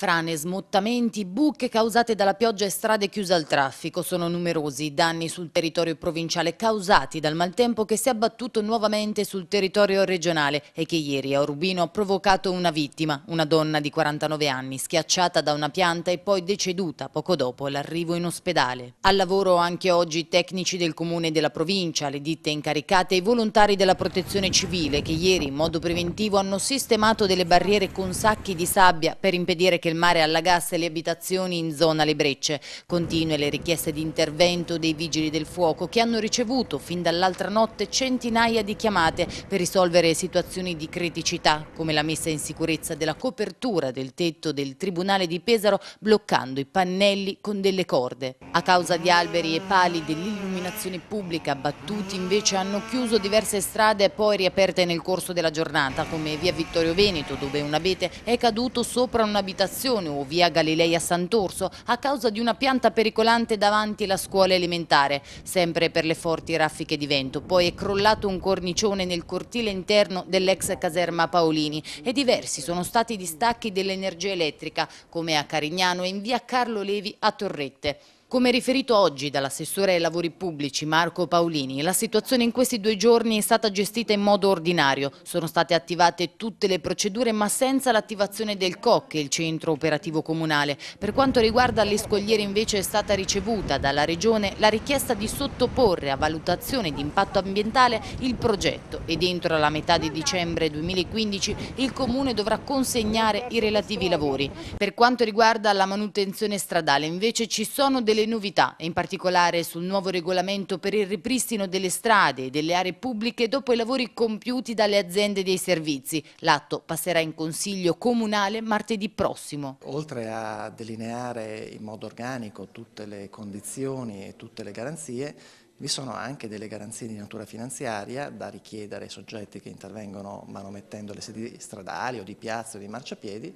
Frane, smottamenti, buche causate dalla pioggia e strade chiuse al traffico. Sono numerosi i danni sul territorio provinciale causati dal maltempo che si è abbattuto nuovamente sul territorio regionale e che ieri a Urbino ha provocato una vittima, una donna di 49 anni, schiacciata da una pianta e poi deceduta poco dopo l'arrivo in ospedale. Al lavoro anche oggi i tecnici del comune e della provincia, le ditte incaricate e i volontari della protezione civile che ieri in modo preventivo hanno sistemato delle barriere con sacchi di sabbia per impedire che che il mare allagasse le abitazioni in zona Le Brecce. Continue le richieste di intervento dei vigili del fuoco che hanno ricevuto fin dall'altra notte centinaia di chiamate per risolvere situazioni di criticità come la messa in sicurezza della copertura del tetto del Tribunale di Pesaro bloccando i pannelli con delle corde. A causa di alberi e pali dell'illuminazione pubblica abbattuti invece hanno chiuso diverse strade poi riaperte nel corso della giornata come via Vittorio Veneto dove un abete è caduto sopra un'abitazione stazione o via Galilei a Sant'Orso a causa di una pianta pericolante davanti la scuola elementare, sempre per le forti raffiche di vento. Poi è crollato un cornicione nel cortile interno dell'ex caserma Paolini e diversi sono stati i distacchi dell'energia elettrica, come a Carignano e in via Carlo Levi a Torrette. Come riferito oggi dall'assessore ai lavori pubblici Marco Paolini, la situazione in questi due giorni è stata gestita in modo ordinario. Sono state attivate tutte le procedure ma senza l'attivazione del COC, il centro operativo comunale. Per quanto riguarda le scogliere invece è stata ricevuta dalla Regione la richiesta di sottoporre a valutazione di impatto ambientale il progetto e entro la metà di dicembre 2015 il Comune dovrà consegnare i relativi lavori. Per quanto riguarda la manutenzione stradale invece ci sono delle le novità, in particolare sul nuovo regolamento per il ripristino delle strade e delle aree pubbliche dopo i lavori compiuti dalle aziende dei servizi. L'atto passerà in Consiglio Comunale martedì prossimo. Oltre a delineare in modo organico tutte le condizioni e tutte le garanzie, vi sono anche delle garanzie di natura finanziaria da richiedere ai soggetti che intervengono manomettendo le sedi stradali o di piazza o di marciapiedi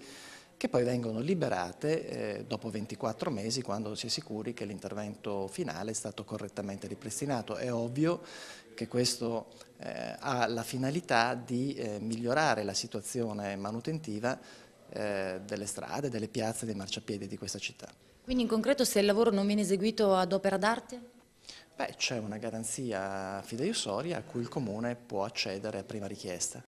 che poi vengono liberate eh, dopo 24 mesi quando si è sicuri che l'intervento finale è stato correttamente ripristinato. È ovvio che questo eh, ha la finalità di eh, migliorare la situazione manutentiva eh, delle strade, delle piazze, dei marciapiedi di questa città. Quindi in concreto se il lavoro non viene eseguito ad opera d'arte? Beh, c'è una garanzia fideiussoria a cui il Comune può accedere a prima richiesta.